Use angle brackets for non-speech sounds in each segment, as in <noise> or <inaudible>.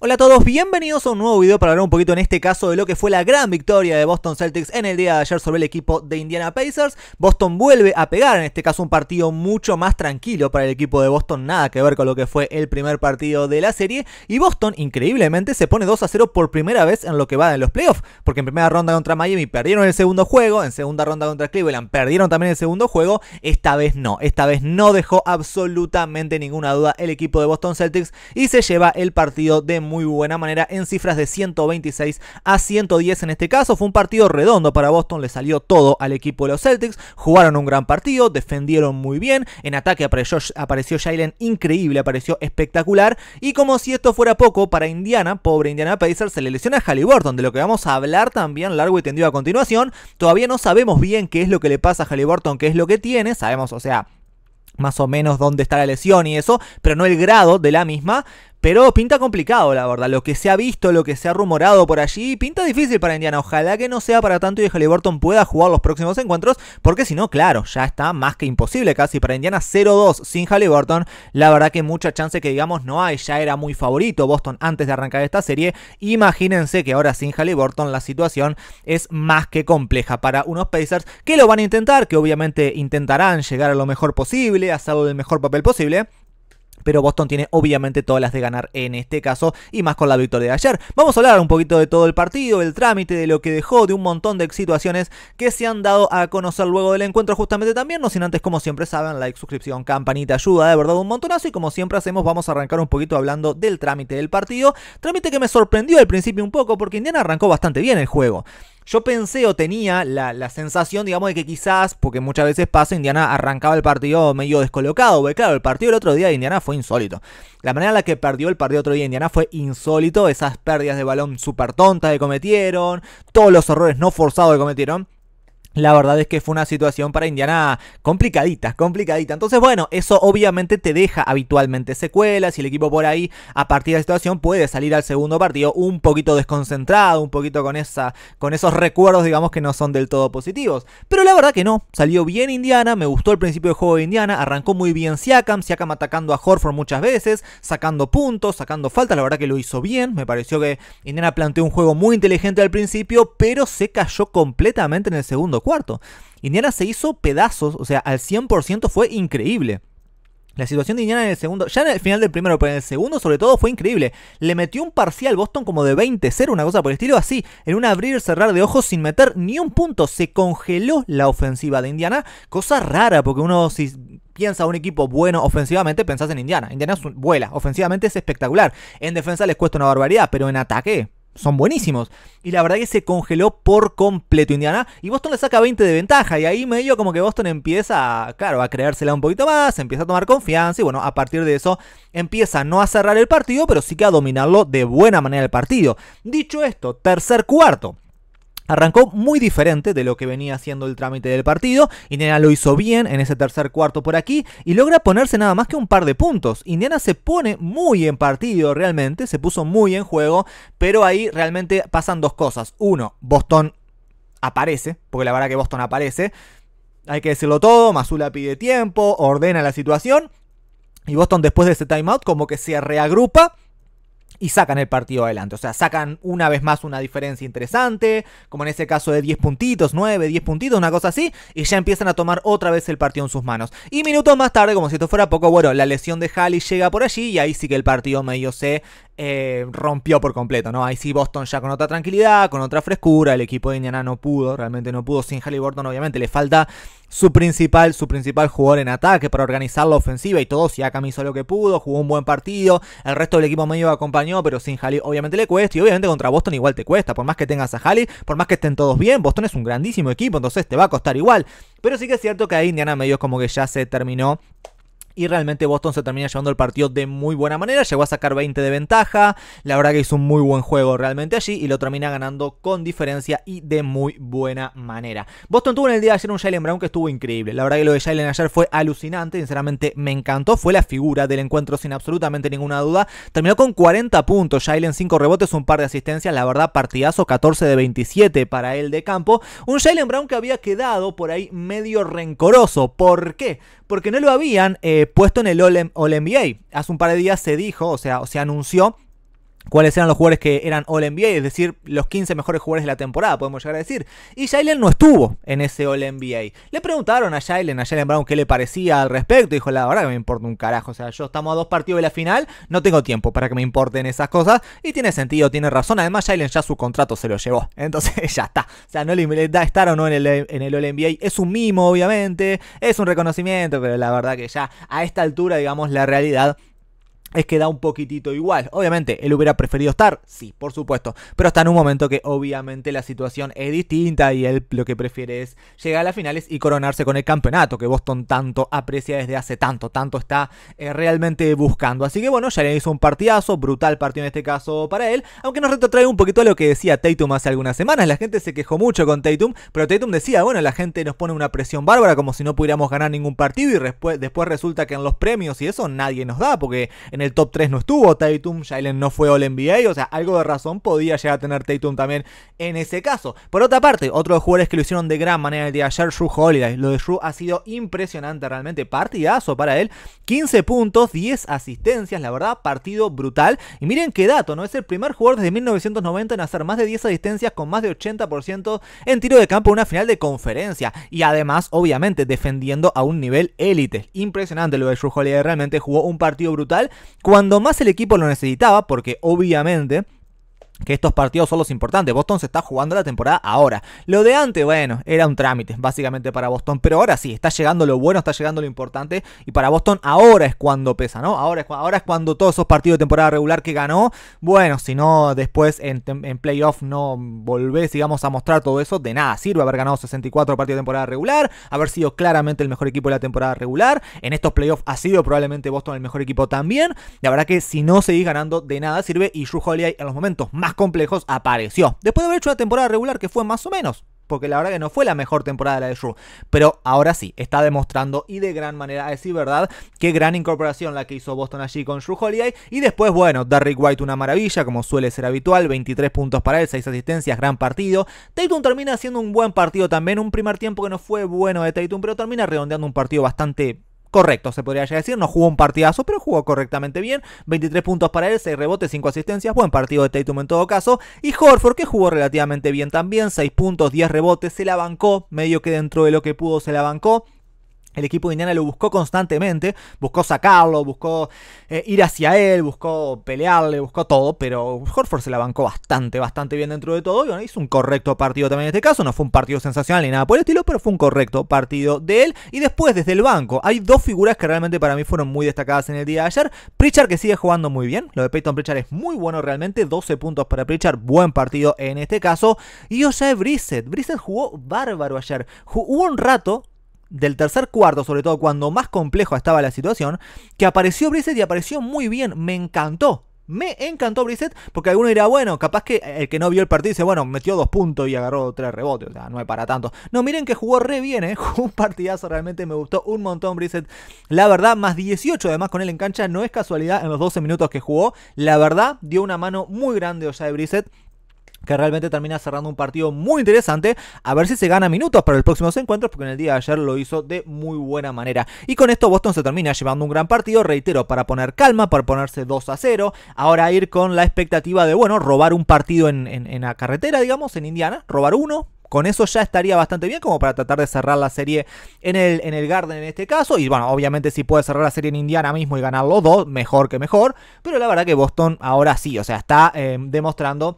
Hola a todos, bienvenidos a un nuevo video para hablar un poquito en este caso de lo que fue la gran victoria de Boston Celtics en el día de ayer sobre el equipo de Indiana Pacers. Boston vuelve a pegar en este caso un partido mucho más tranquilo para el equipo de Boston, nada que ver con lo que fue el primer partido de la serie. Y Boston increíblemente se pone 2 a 0 por primera vez en lo que va en los playoffs, porque en primera ronda contra Miami perdieron el segundo juego, en segunda ronda contra Cleveland perdieron también el segundo juego, esta vez no, esta vez no dejó absolutamente ninguna duda el equipo de Boston Celtics y se lleva el partido de muy buena manera en cifras de 126 a 110 en este caso. Fue un partido redondo para Boston, le salió todo al equipo de los Celtics. Jugaron un gran partido, defendieron muy bien. En ataque apareció, apareció Jalen increíble, apareció espectacular. Y como si esto fuera poco, para Indiana, pobre Indiana Pacers, se le lesiona a Halliburton, de lo que vamos a hablar también largo y tendido a continuación. Todavía no sabemos bien qué es lo que le pasa a Halliburton, qué es lo que tiene. Sabemos, o sea, más o menos dónde está la lesión y eso, pero no el grado de la misma. Pero pinta complicado, la verdad. Lo que se ha visto, lo que se ha rumorado por allí, pinta difícil para Indiana. Ojalá que no sea para tanto y Halliburton pueda jugar los próximos encuentros, porque si no, claro, ya está más que imposible casi para Indiana 0-2 sin Halliburton. La verdad que mucha chance que digamos no hay, ya era muy favorito Boston antes de arrancar esta serie. Imagínense que ahora sin Halliburton la situación es más que compleja para unos Pacers que lo van a intentar, que obviamente intentarán llegar a lo mejor posible, salvo del mejor papel posible pero Boston tiene obviamente todas las de ganar en este caso y más con la victoria de ayer. Vamos a hablar un poquito de todo el partido, el trámite, de lo que dejó, de un montón de situaciones que se han dado a conocer luego del encuentro justamente también, no sin antes como siempre saben, like, suscripción, campanita, ayuda, de verdad un montonazo y como siempre hacemos vamos a arrancar un poquito hablando del trámite del partido, trámite que me sorprendió al principio un poco porque Indiana arrancó bastante bien el juego. Yo pensé o tenía la, sensación, digamos, de que quizás, porque muchas veces pasa, Indiana arrancaba el partido medio descolocado, porque claro, el partido del otro día de Indiana fue insólito. La manera en la que perdió el partido del otro día de Indiana fue insólito, esas pérdidas de balón súper tontas que cometieron, todos los errores no forzados que cometieron. La verdad es que fue una situación para Indiana complicadita, complicadita. Entonces, bueno, eso obviamente te deja habitualmente secuelas y el equipo por ahí, a partir de la situación, puede salir al segundo partido un poquito desconcentrado, un poquito con, esa, con esos recuerdos, digamos, que no son del todo positivos. Pero la verdad que no, salió bien Indiana, me gustó el principio de juego de Indiana, arrancó muy bien Siakam, Siakam atacando a Horford muchas veces, sacando puntos, sacando faltas, la verdad que lo hizo bien, me pareció que Indiana planteó un juego muy inteligente al principio, pero se cayó completamente en el segundo cuarto. Indiana se hizo pedazos, o sea, al 100% fue increíble. La situación de Indiana en el segundo, ya en el final del primero, pero en el segundo sobre todo fue increíble. Le metió un parcial Boston como de 20-0, una cosa por el estilo así, en un abrir cerrar de ojos sin meter ni un punto. Se congeló la ofensiva de Indiana, cosa rara porque uno si piensa un equipo bueno ofensivamente, pensás en Indiana. Indiana vuela, ofensivamente es espectacular. En defensa les cuesta una barbaridad, pero en ataque son buenísimos. Y la verdad que se congeló por completo Indiana. Y Boston le saca 20 de ventaja. Y ahí medio como que Boston empieza, a, claro, a creérsela un poquito más, empieza a tomar confianza. Y bueno, a partir de eso empieza no a cerrar el partido, pero sí que a dominarlo de buena manera el partido. Dicho esto, tercer cuarto. Arrancó muy diferente de lo que venía haciendo el trámite del partido. Indiana lo hizo bien en ese tercer cuarto por aquí y logra ponerse nada más que un par de puntos. Indiana se pone muy en partido realmente, se puso muy en juego, pero ahí realmente pasan dos cosas. Uno, Boston aparece, porque la verdad que Boston aparece. Hay que decirlo todo, Masula pide tiempo, ordena la situación y Boston después de ese timeout como que se reagrupa y sacan el partido adelante. O sea, sacan una vez más una diferencia interesante, como en ese caso de 10 puntitos, 9, 10 puntitos, una cosa así, y ya empiezan a tomar otra vez el partido en sus manos. Y minutos más tarde, como si esto fuera poco, bueno, la lesión de Halley llega por allí y ahí sí que el partido medio se eh, rompió por completo, ¿no? Ahí sí Boston ya con otra tranquilidad, con otra frescura, el equipo de Indiana no pudo, realmente no pudo sin Halliburton, obviamente le falta su principal, su principal jugador en ataque para organizar la ofensiva y todo, Siakam hizo lo que pudo, jugó un buen partido, el resto del equipo medio acompañó, pero sin Halley obviamente le cuesta y obviamente contra Boston igual te cuesta, por más que tengas a Halley, por más que estén todos bien, Boston es un grandísimo equipo, entonces te va a costar igual, pero sí que es cierto que ahí Indiana medio como que ya se terminó y realmente Boston se termina llevando el partido de muy buena manera. Llegó a sacar 20 de ventaja. La verdad que hizo un muy buen juego realmente allí. Y lo termina ganando con diferencia y de muy buena manera. Boston tuvo en el día de ayer un Jalen Brown que estuvo increíble. La verdad que lo de Jalen ayer fue alucinante. Sinceramente me encantó. Fue la figura del encuentro sin absolutamente ninguna duda. Terminó con 40 puntos. Jalen 5 rebotes, un par de asistencias. La verdad partidazo 14 de 27 para él de campo. Un Jalen Brown que había quedado por ahí medio rencoroso. ¿Por qué? Porque no lo habían... Eh, puesto en el All, All, NBA. Hace un par de días se dijo, o sea, se anunció cuáles eran los jugadores que eran All NBA, es decir, los 15 mejores jugadores de la temporada, podemos llegar a decir. Y Jalen no estuvo en ese All NBA. Le preguntaron a Jalen, a Jalen Brown, qué le parecía al respecto. Dijo, la verdad que me importa un carajo. O sea, yo estamos a dos partidos de la final, no tengo tiempo para que me importen esas cosas. Y tiene sentido, tiene razón. Además, Jalen ya su contrato se lo llevó. <laughs> Entonces ya está. O sea, no le da estar o no en el, en el All NBA. Es un mimo, obviamente. Es un reconocimiento, pero la verdad que ya a esta altura, digamos, la realidad es que da un poquitito igual. Obviamente, él hubiera preferido estar, sí, por supuesto, pero está en un momento que obviamente la situación es distinta y él lo que prefiere es llegar a las finales y coronarse con el campeonato que Boston tanto aprecia desde hace tanto, tanto está eh, realmente buscando. Así que bueno, ya le hizo un partidazo, brutal partido en este caso para él, aunque nos retrotrae un poquito a lo que decía Tatum hace algunas semanas, la gente se quejó mucho con Tatum, pero Tatum decía, bueno, la gente nos pone una presión bárbara como si no pudiéramos ganar ningún partido y después resulta que en los premios y eso nadie nos da, porque en el el top 3 no estuvo Tatum, Shailen no fue All-NBA, o sea, algo de razón podía llegar a tener Tatum también en ese caso. Por otra parte, otros jugadores que lo hicieron de gran manera el día de ayer, Shrew Holiday, lo de Shrew ha sido impresionante realmente, partidazo para él, 15 puntos, 10 asistencias, la verdad, partido brutal. Y miren qué dato, ¿no? Es el primer jugador desde 1990 en hacer más de 10 asistencias con más de 80% en tiro de campo en una final de conferencia. Y además, obviamente, defendiendo a un nivel élite. Impresionante lo de Shrew Holiday, realmente jugó un partido brutal cuando más el equipo lo necesitaba, porque obviamente que estos partidos son los importantes. Boston se está jugando la temporada ahora. Lo de antes, bueno, era un trámite básicamente para Boston, pero ahora sí, está llegando lo bueno, está llegando lo importante y para Boston ahora es cuando pesa, ¿no? Ahora es, ahora es cuando todos esos partidos de temporada regular que ganó, bueno, si no después en, playoffs playoff no volvés, digamos, a mostrar todo eso, de nada sirve haber ganado 64 partidos de temporada regular, haber sido claramente el mejor equipo de la temporada regular, en estos playoffs ha sido probablemente Boston el mejor equipo también, la verdad que si no seguís ganando, de nada sirve y Drew Holiday en los momentos más más complejos, apareció. Después de haber hecho la temporada regular que fue más o menos, porque la verdad que no fue la mejor temporada de la de Shrew. Pero ahora sí, está demostrando y de gran manera, a decir verdad, qué gran incorporación la que hizo Boston allí con Shrew Holiday. Y después, bueno, Derrick White una maravilla, como suele ser habitual, 23 puntos para él, 6 asistencias, gran partido. Tatum termina haciendo un buen partido también, un primer tiempo que no fue bueno de Tatum, pero termina redondeando un partido bastante correcto, se podría ya decir. No jugó un partidazo, pero jugó correctamente bien. 23 puntos para él, 6 rebotes, 5 asistencias. Buen partido de Tatum en todo caso. Y Horford, que jugó relativamente bien también. 6 puntos, 10 rebotes. Se la bancó, medio que dentro de lo que pudo se la bancó. El equipo de Indiana lo buscó constantemente, buscó sacarlo, buscó eh, ir hacia él, buscó pelearle, buscó todo, pero Horford se la bancó bastante, bastante bien dentro de todo. Y hizo un correcto partido también en este caso, no fue un partido sensacional ni nada por el estilo, pero fue un correcto partido de él. Y después, desde el banco, hay dos figuras que realmente para mí fueron muy destacadas en el día de ayer. Pritchard que sigue jugando muy bien, lo de Peyton Pritchard es muy bueno realmente, 12 puntos para Pritchard, buen partido en este caso. Y Ojae brisset brisset jugó bárbaro ayer, hubo un rato del tercer cuarto, sobre todo cuando más complejo estaba la situación, que apareció Brissett y apareció muy bien, me encantó. Me encantó Brissett porque alguno dirá, bueno, capaz que el que no vio el partido dice, bueno, metió dos puntos y agarró tres rebotes, o sea, no es para tanto. No, miren que jugó re bien, ¿eh? <laughs> un partidazo, realmente me gustó un montón Brissett. La verdad, más 18 además con él en cancha, no es casualidad en los 12 minutos que jugó. La verdad, dio una mano muy grande sea de Brissett que realmente termina cerrando un partido muy interesante. A ver si se gana minutos para los próximos encuentros, porque en el día de ayer lo hizo de muy buena manera. Y con esto Boston se termina llevando un gran partido, reitero, para poner calma, para ponerse 2 a 0. Ahora ir con la expectativa de, bueno, robar un partido en, la carretera, digamos, en Indiana, robar uno, con eso ya estaría bastante bien como para tratar de cerrar la serie en el, en el Garden en este caso. Y bueno, obviamente si puede cerrar la serie en Indiana mismo y ganar los dos, mejor que mejor. Pero la verdad que Boston ahora sí, o sea, está eh, demostrando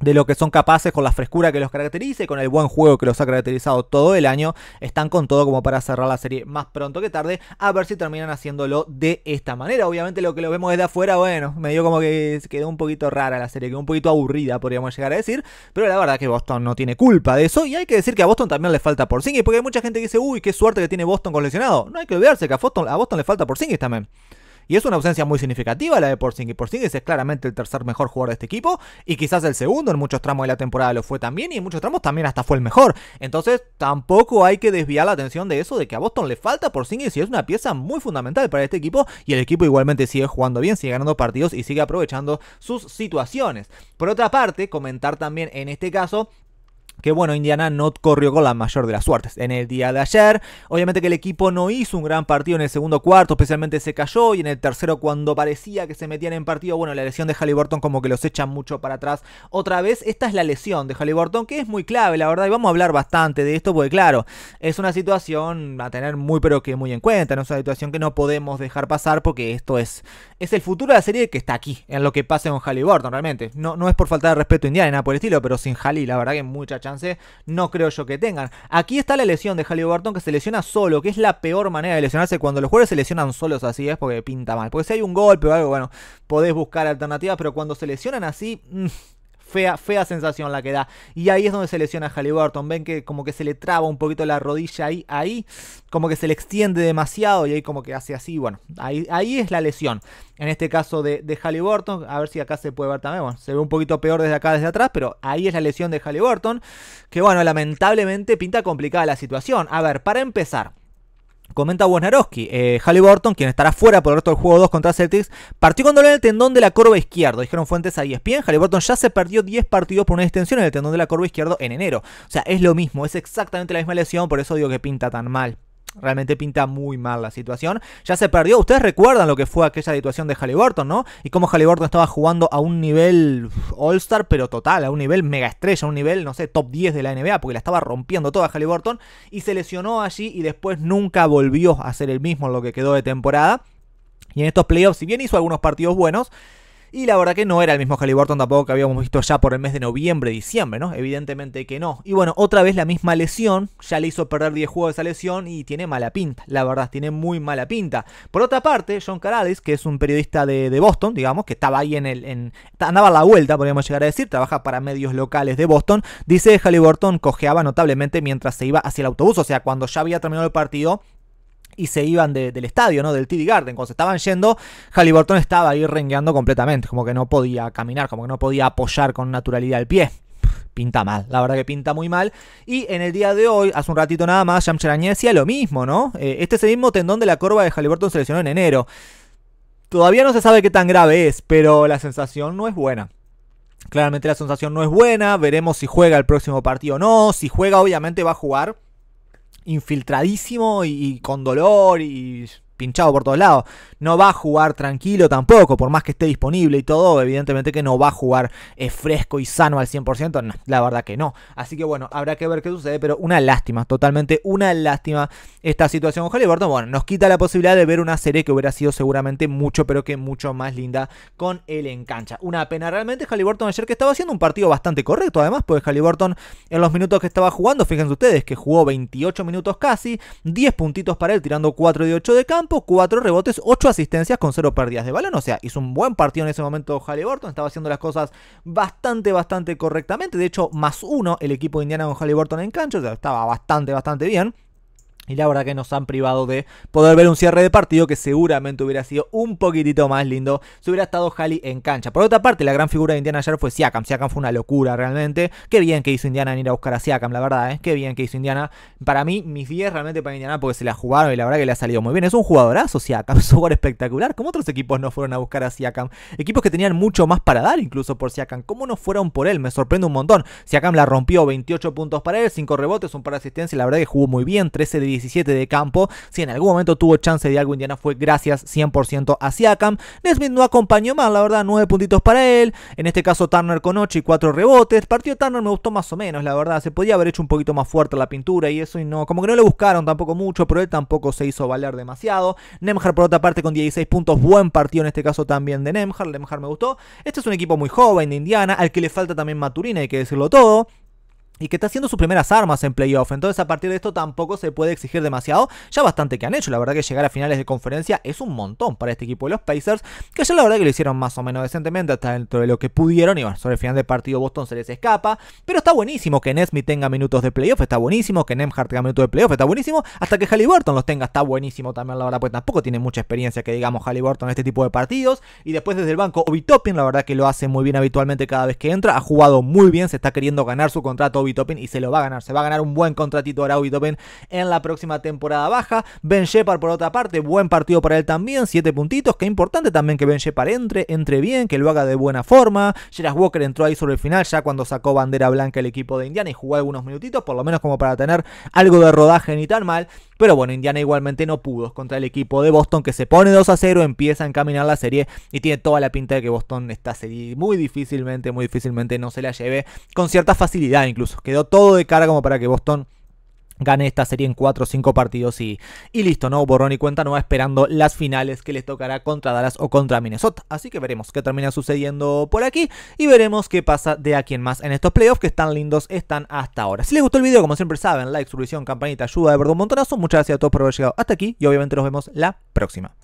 de lo que son capaces con la frescura que los caracteriza y con el buen juego que los ha caracterizado todo el año, están con todo como para cerrar la serie más pronto que tarde, a ver si terminan haciéndolo de esta manera. Obviamente lo que lo vemos desde afuera, bueno, me dio como que quedó un poquito rara la serie, quedó un poquito aburrida, podríamos llegar a decir, pero la verdad que Boston no tiene culpa de eso y hay que decir que a Boston también le falta por y porque hay mucha gente que dice, uy, qué suerte que tiene Boston coleccionado! No hay que olvidarse que a Boston, le falta por Porzingis también. Y es una ausencia muy significativa la de Porzingis. Porzingis es claramente el tercer mejor jugador de este equipo y quizás el segundo en muchos tramos de la temporada lo fue también y en muchos tramos también hasta fue el mejor. Entonces tampoco hay que desviar la atención de eso, de que a Boston le falta Porzingis y es una pieza muy fundamental para este equipo y el equipo igualmente sigue jugando bien, sigue ganando partidos y sigue aprovechando sus situaciones. Por otra parte, comentar también en este caso que bueno, Indiana no corrió con la mayor de las suertes en el día de ayer. Obviamente que el equipo no hizo un gran partido en el segundo cuarto, especialmente se cayó y en el tercero cuando parecía que se metían en partido, bueno, la lesión de Halliburton como que los echa mucho para atrás. Otra vez, esta es la lesión de Halliburton que es muy clave, la verdad, y vamos a hablar bastante de esto porque claro, es una situación a tener muy pero que muy en cuenta, es una situación que no podemos dejar pasar porque esto es, es el futuro de la serie que está aquí, en lo que pase con Halliburton realmente. No, no es por falta de respeto Indiana, nada por el estilo, pero sin Halliburton, la verdad que mucha no creo yo que tengan. Aquí está la lesión de Barton que se lesiona solo, que es la peor manera de lesionarse. Cuando los jugadores se lesionan solos así es porque pinta mal. Porque si hay un golpe o algo, bueno, podés buscar alternativas, pero cuando se lesionan así... Mm, fea, fea sensación la que da. Y ahí es donde se lesiona Halliburton. Ven que como que se le traba un poquito la rodilla ahí, ahí como que se le extiende demasiado y ahí como que hace así. Bueno, ahí, ahí es la lesión. En este caso de, de Halliburton, a ver si acá se puede ver también. Bueno, se ve un poquito peor desde acá, desde atrás, pero ahí es la lesión de Halliburton. Que bueno, lamentablemente pinta complicada la situación. A ver, para empezar, Comenta Wojnarowski, eh, Halliburton, quien estará fuera por el resto del juego 2 contra Celtics, partió con dolor en el tendón de la corva izquierda. Dijeron fuentes a ESPN, Halliburton ya se perdió 10 partidos por una extensión en el tendón de la corva izquierda en enero. O sea, es lo mismo, es exactamente la misma lesión, por eso digo que pinta tan mal. Realmente pinta muy mal la situación. Ya se perdió. Ustedes recuerdan lo que fue aquella situación de Halliburton, ¿no? Y cómo Halliburton estaba jugando a un nivel all-star, pero total, a un nivel mega estrella, a un nivel, no sé, top 10 de la NBA, porque la estaba rompiendo toda Halliburton. Y se lesionó allí y después nunca volvió a ser el mismo en lo que quedó de temporada. Y en estos playoffs, si bien hizo algunos partidos buenos, y la verdad que no era el mismo Halliburton tampoco que habíamos visto ya por el mes de noviembre, diciembre, ¿no? Evidentemente que no. Y bueno, otra vez la misma lesión, ya le hizo perder 10 juegos esa lesión y tiene mala pinta, la verdad, tiene muy mala pinta. Por otra parte, John Caradis, que es un periodista de, Boston, digamos, que estaba ahí en el... En, andaba a la vuelta, podríamos llegar a decir, trabaja para medios locales de Boston, dice Halliburton cojeaba notablemente mientras se iba hacia el autobús, o sea, cuando ya había terminado el partido, y se iban del estadio, ¿no? Del TD Garden. Cuando se estaban yendo, Halliburton estaba ahí rengueando completamente, como que no podía caminar, como que no podía apoyar con naturalidad el pie pinta mal, la verdad que pinta muy mal. Y en el día de hoy, hace un ratito nada más, Jam Charañé decía lo mismo, ¿no? Eh, este es el mismo tendón de la corva de Halliburton se lesionó en enero. Todavía no se sabe qué tan grave es, pero la sensación no es buena. Claramente la sensación no es buena, veremos si juega el próximo partido o no, si juega obviamente va a jugar infiltradísimo y, con dolor y pinchado por todos lados. No va a jugar tranquilo tampoco, por más que esté disponible y todo, evidentemente que no va a jugar eh, fresco y sano al 100%, la verdad que no. Así que bueno, habrá que ver qué sucede, pero una lástima, totalmente una lástima esta situación con Halliburton. Bueno, nos quita la posibilidad de ver una serie que hubiera sido seguramente mucho, pero que mucho más linda con él en cancha. Una pena, realmente Halliburton ayer que estaba haciendo un partido bastante correcto, además, pues Halliburton en los minutos que estaba jugando, fíjense ustedes que jugó 28 minutos casi, 10 puntitos para él tirando 4 de 8 de campo, 4 rebotes, 8 asistencias con 0 pérdidas de balón. O sea, hizo un buen partido en ese momento Halliburton. Estaba haciendo las cosas bastante, bastante correctamente. De hecho, más uno el equipo de Indiana con Halliburton en cancha. O sea, estaba bastante, bastante bien. Y la verdad que nos han privado de poder ver un cierre de partido que seguramente hubiera sido un poquitito más lindo si hubiera estado Halley en cancha. Por otra parte, la gran figura de Indiana ayer fue Siakam. Siakam fue una locura realmente. Qué bien que hizo Indiana en ir a buscar a Siakam, la verdad, ¿eh? Qué bien que hizo Indiana. Para mí, mis 10 realmente para Indiana porque se la jugaron y la verdad que le ha salido muy bien. Es un jugadorazo Siakam, <laughs> es un jugador espectacular. ¿Cómo otros equipos no fueron a buscar a Siakam? Equipos que tenían mucho más para dar incluso por Siakam. ¿Cómo no fueron por él? Me sorprende un montón. Siakam la rompió 28 puntos para él, 5 rebotes, un par de asistencias. La verdad que jugó muy bien, 13 de 17 de campo. Si en algún momento tuvo chance de algo Indiana fue gracias 100% a Siakam. Nesmith no acompañó más, la verdad, 9 puntitos para él. En este caso Turner con 8 y 4 rebotes. Partido Turner me gustó más o menos, la verdad. Se podía haber hecho un poquito más fuerte la pintura y eso y no, como que no le buscaron tampoco mucho, pero él tampoco se hizo valer demasiado. Nemhar por otra parte con 16 puntos, buen partido en este caso también de Nemhar. Nemhar me gustó. Este es un equipo muy joven de Indiana, al que le falta también Maturina, hay que decirlo todo y que está haciendo sus primeras armas en playoff. Entonces, a partir de esto tampoco se puede exigir demasiado. Ya bastante que han hecho. La verdad que llegar a finales de conferencia es un montón para este equipo de los Pacers. Que ya la verdad que lo hicieron más o menos decentemente hasta dentro de lo que pudieron. Y bueno, sobre el final del partido Boston se les escapa. Pero está buenísimo que Nesmith tenga minutos de playoff. Está buenísimo que Nemhart tenga minutos de playoff. Está buenísimo. Hasta que Halliburton los tenga. Está buenísimo también, la verdad. Pues tampoco tiene mucha experiencia que digamos Halliburton en este tipo de partidos. Y después desde el banco, Obi la verdad que lo hace muy bien habitualmente cada vez que entra. Ha jugado muy bien. Se está queriendo ganar su contrato y se lo va a ganar. Se va a ganar un buen contratito Raubi Toppin en la próxima temporada baja. Ben Shepard, por otra parte, buen partido para él también, siete puntitos. Que importante también que Ben Shepard entre, entre bien, que lo haga de buena forma. Geras Walker entró ahí sobre el final, ya cuando sacó bandera blanca el equipo de Indiana y jugó algunos minutitos, por lo menos como para tener algo de rodaje ni tan mal. Pero bueno, Indiana igualmente no pudo contra el equipo de Boston que se pone 2 a 0, empieza a encaminar la serie y tiene toda la pinta de que Boston está serie muy difícilmente, muy difícilmente no se la lleve con cierta facilidad incluso. Quedó todo de cara como para que Boston gane esta serie en 4 o 5 partidos y, listo, ¿no? Borrón y cuenta va esperando las finales que les tocará contra Dallas o contra Minnesota. Así que veremos qué termina sucediendo por aquí y veremos qué pasa de a en más en estos playoffs que están lindos, están hasta ahora. Si les gustó el video, como siempre saben, like, suscripción, campanita, ayuda de verdad un montonazo. Muchas gracias a todos por haber llegado hasta aquí y obviamente nos vemos la próxima.